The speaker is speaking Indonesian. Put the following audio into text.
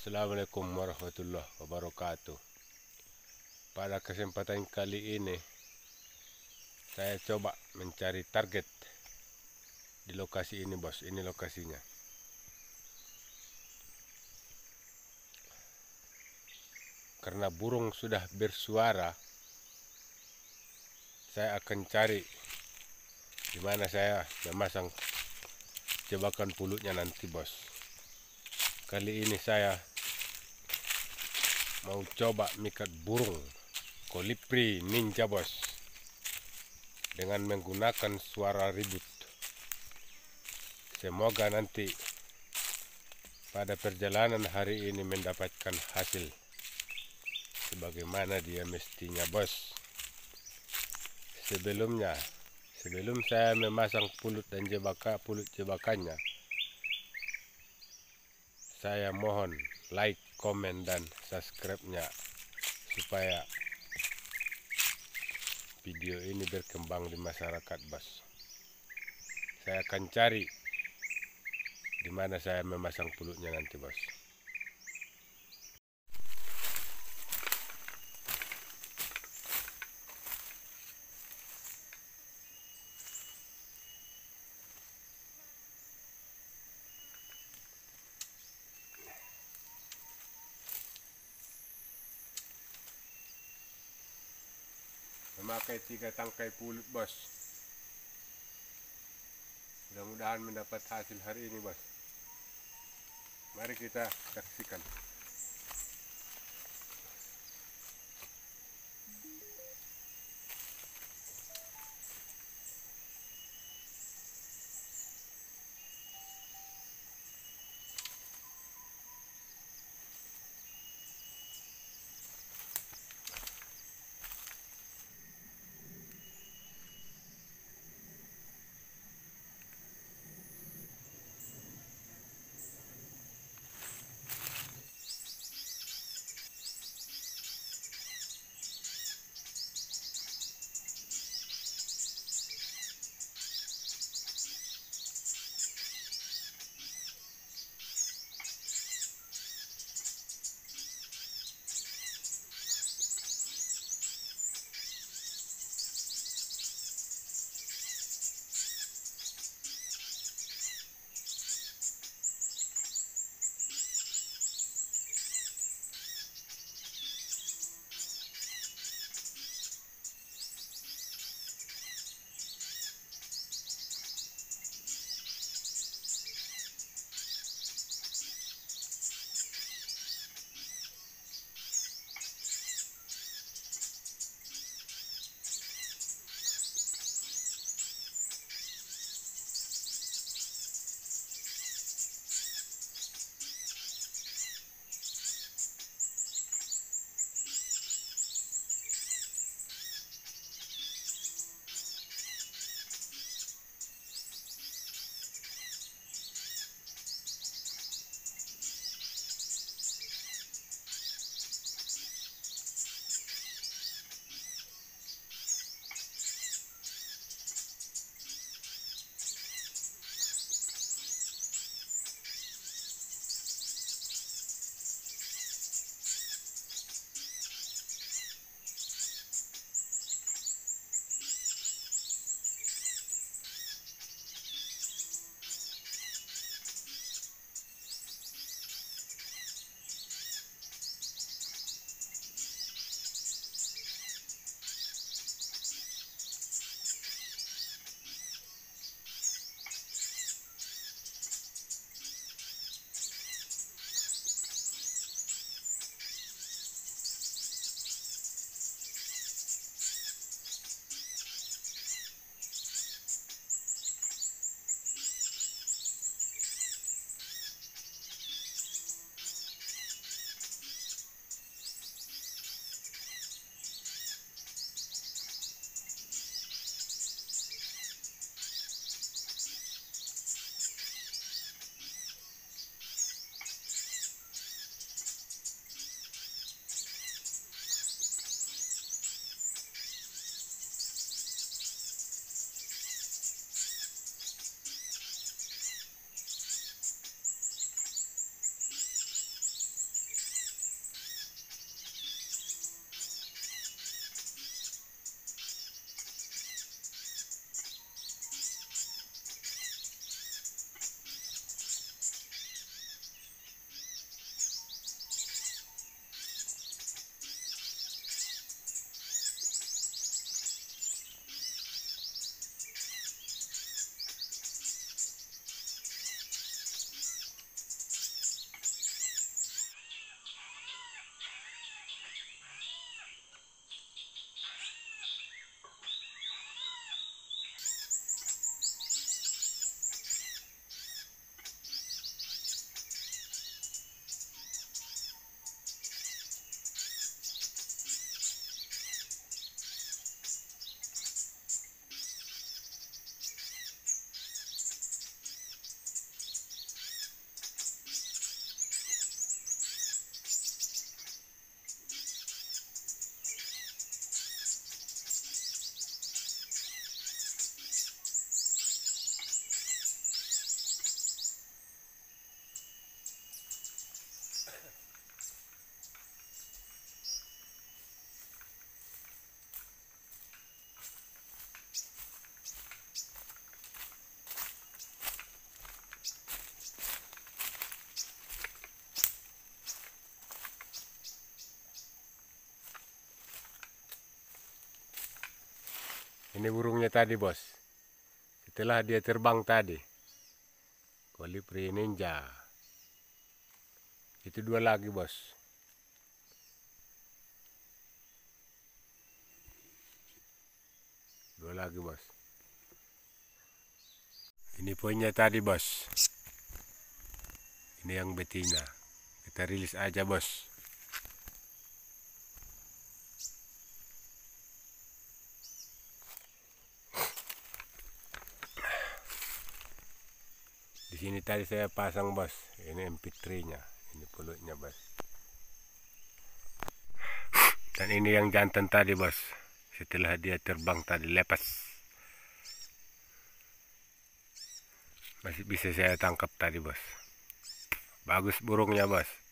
Assalamualaikum warahmatullahi wabarakatuh Pada kesempatan kali ini Saya coba mencari target Di lokasi ini bos, ini lokasinya Karena burung sudah bersuara Saya akan cari di mana saya memasang jebakan pulutnya nanti bos kali ini saya mau coba mikat burung kolibri ninja bos dengan menggunakan suara ribut semoga nanti pada perjalanan hari ini mendapatkan hasil sebagaimana dia mestinya bos sebelumnya sebelum saya memasang pulut dan jebaka pulut jebakannya saya mohon like, komen, dan subscribe-nya supaya video ini berkembang di masyarakat bos saya akan cari di mana saya memasang pulutnya nanti bos memakai tiga tangkai pulut bos mudah-mudahan mendapat hasil hari ini bos mari kita saksikan Ini burungnya tadi bos. Setelah dia terbang tadi. Kolibri ninja. Itu dua lagi bos. Dua lagi bos. Ini punya tadi bos. Ini yang betina. Kita rilis aja bos. sini tadi saya pasang bos ini mp3 nya ini pulutnya bos dan ini yang jantan tadi bos setelah dia terbang tadi lepas masih bisa saya tangkap tadi bos bagus burungnya bos